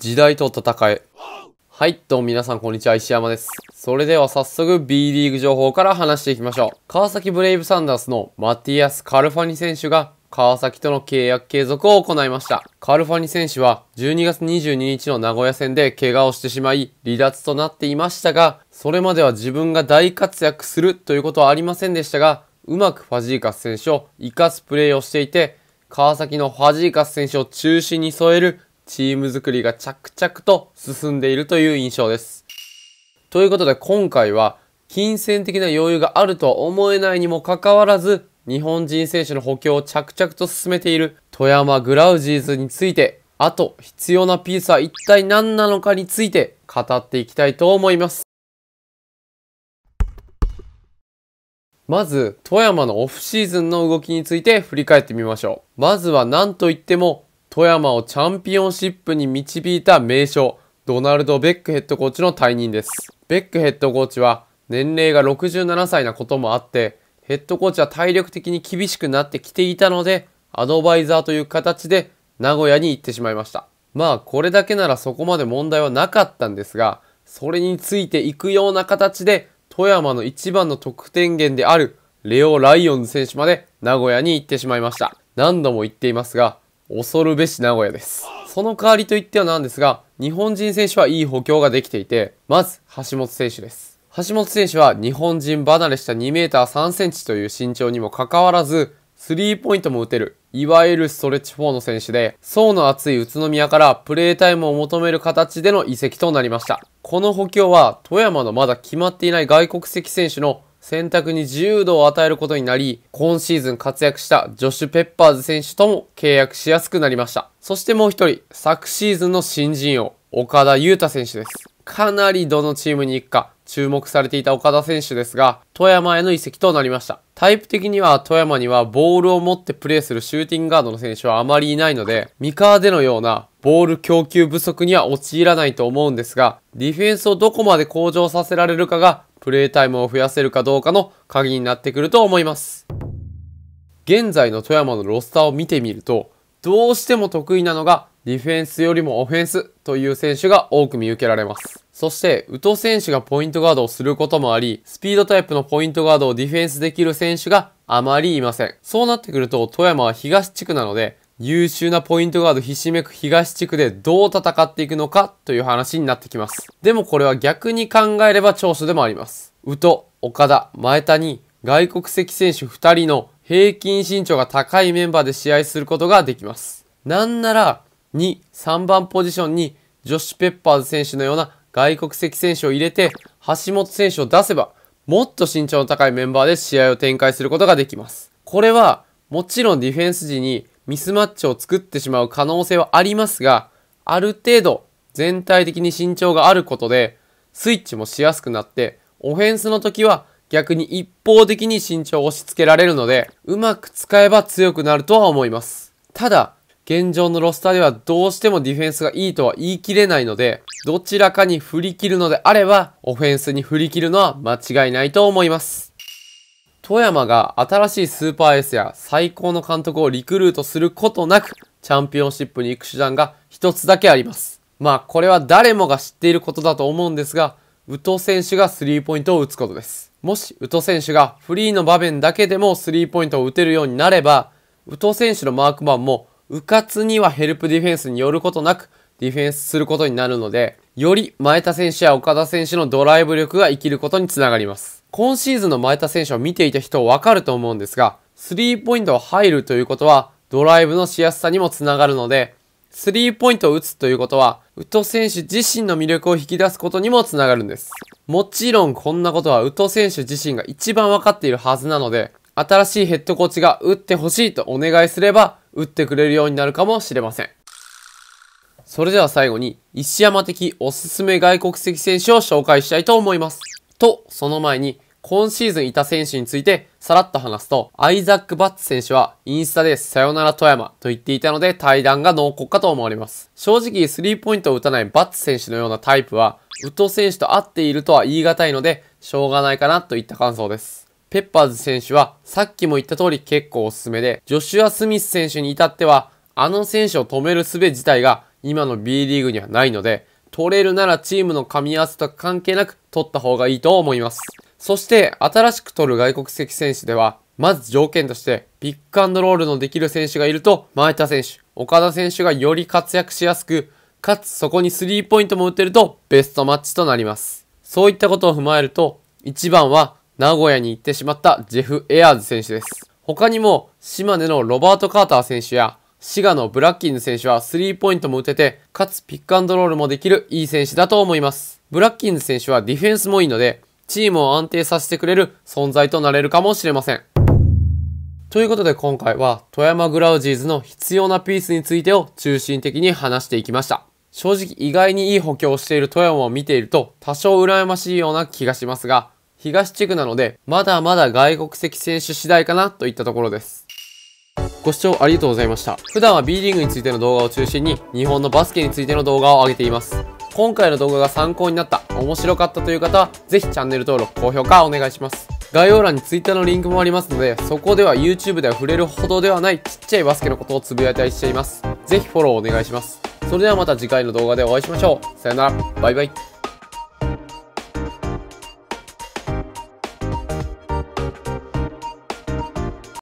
時代と戦え。はい、どうも皆さんこんにちは、石山です。それでは早速 B リーグ情報から話していきましょう。川崎ブレイブサンダースのマティアス・カルファニ選手が川崎との契約継続を行いました。カルファニ選手は12月22日の名古屋戦で怪我をしてしまい離脱となっていましたが、それまでは自分が大活躍するということはありませんでしたが、うまくファジーカス選手を生かすプレーをしていて、川崎のファジーカス選手を中心に添えるチーム作りが着々と進んでいるという印象です。ということで今回は金銭的な余裕があるとは思えないにもかかわらず日本人選手の補強を着々と進めている富山グラウジーズについてあと必要なピースは一体何なのかについて語っていきたいと思います。まず、富山のオフシーズンの動きについて振り返ってみましょう。まずは何と言っても、富山をチャンピオンシップに導いた名将、ドナルド・ベックヘッドコーチの退任です。ベックヘッドコーチは年齢が67歳なこともあって、ヘッドコーチは体力的に厳しくなってきていたので、アドバイザーという形で名古屋に行ってしまいました。まあこれだけならそこまで問題はなかったんですが、それについていくような形で、富山の一番の得点源であるレオ・ライオンズ選手まで名古屋に行ってしまいました。何度も言っていますが、恐るべし名古屋です。その代わりといってはなんですが、日本人選手はいい補強ができていて、まず、橋本選手です。橋本選手は日本人離れした 2m3cm という身長にもかかわらず、スリーポイントも打てる、いわゆるストレッチ4の選手で、層の厚い宇都宮からプレータイムを求める形での移籍となりました。この補強は、富山のまだ決まっていない外国籍選手の選択に自由度を与えることになり、今シーズン活躍したジョシュ・ペッパーズ選手とも契約しやすくなりました。そしてもう一人、昨シーズンの新人王、岡田優太選手です。かなりどのチームに行くか注目されていた岡田選手ですが、富山への移籍となりました。タイプ的には富山にはボールを持ってプレーするシューティングガードの選手はあまりいないので、三河でのようなボール供給不足には陥らないと思うんですが、ディフェンスをどこまで向上させられるかがプレイタイムを増やせるかどうかの鍵になってくると思います。現在の富山のロスターを見てみると、どうしても得意なのがディフェンスよりもオフェンスという選手が多く見受けられます。そして、宇都選手がポイントガードをすることもあり、スピードタイプのポイントガードをディフェンスできる選手があまりいません。そうなってくると、富山は東地区なので、優秀なポイントガードひしめく東地区でどう戦っていくのかという話になってきます。でもこれは逆に考えれば長所でもあります。宇都、岡田、前田に外国籍選手2人の平均身長が高いメンバーで試合することができます。なんなら2、3番ポジションにジョシュ・ペッパーズ選手のような外国籍選手を入れて橋本選手を出せばもっと身長の高いメンバーで試合を展開することができます。これはもちろんディフェンス時にミスマッチを作ってしまう可能性はありますが、ある程度全体的に身長があることで、スイッチもしやすくなって、オフェンスの時は逆に一方的に身長を押し付けられるので、うまく使えば強くなるとは思います。ただ、現状のロスターではどうしてもディフェンスがいいとは言い切れないので、どちらかに振り切るのであれば、オフェンスに振り切るのは間違いないと思います。富山が新しいスーパーエースや最高の監督をリクルートすることなく、チャンピオンシップに行く手段が一つだけあります。まあ、これは誰もが知っていることだと思うんですが、宇都選手がスリーポイントを打つことです。もし、宇都選手がフリーの場面だけでもスリーポイントを打てるようになれば、宇都選手のマークマンも、うかつにはヘルプディフェンスによることなく、ディフェンスすることになるので、より前田選手や岡田選手のドライブ力が生きることにつながります。今シーズンの前田選手を見ていた人わかると思うんですが、スリーポイントを入るということは、ドライブのしやすさにもつながるので、スリーポイントを打つということは、ウト選手自身の魅力を引き出すことにもつながるんです。もちろんこんなことはウト選手自身が一番わかっているはずなので、新しいヘッドコーチが打ってほしいとお願いすれば、打ってくれるようになるかもしれません。それでは最後に、石山的おすすめ外国籍選手を紹介したいと思います。と、その前に、今シーズンいた選手についてさらっと話すと、アイザック・バッツ選手はインスタでさよなら富山と言っていたので対談が濃厚かと思われます。正直、スリーポイントを打たないバッツ選手のようなタイプは、ウト選手と合っているとは言い難いので、しょうがないかなといった感想です。ペッパーズ選手はさっきも言った通り結構おすすめで、ジョシュア・スミス選手に至っては、あの選手を止める術自体が今の B リーグにはないので、取れるならチームの噛み合わせとか関係なく取った方がいいと思います。そして、新しく取る外国籍選手では、まず条件として、ビッグアンドロールのできる選手がいると、前田選手、岡田選手がより活躍しやすく、かつそこにスリーポイントも打てると、ベストマッチとなります。そういったことを踏まえると、1番は、名古屋に行ってしまったジェフ・エアーズ選手です。他にも、島根のロバート・カーター選手や、滋賀のブラッキンズ選手はスリーポイントも打てて、かつピックアンドロールもできるいい選手だと思います。ブラッキンズ選手はディフェンスもいいので、チームを安定させてくれる存在となれるかもしれません。ということで今回は富山グラウジーズの必要なピースについてを中心的に話していきました。正直意外にいい補強をしている富山を見ていると多少羨ましいような気がしますが、東地区なのでまだまだ外国籍選手次第かなといったところです。ご視聴ありがとうございました。普段は B リーグについての動画を中心に、日本のバスケについての動画を上げています。今回の動画が参考になった、面白かったという方は、ぜひチャンネル登録、高評価お願いします。概要欄に Twitter のリンクもありますので、そこでは YouTube では触れるほどではないちっちゃいバスケのことをつぶやいたりしています。ぜひフォローお願いします。それではまた次回の動画でお会いしましょう。さよなら、バイバイ。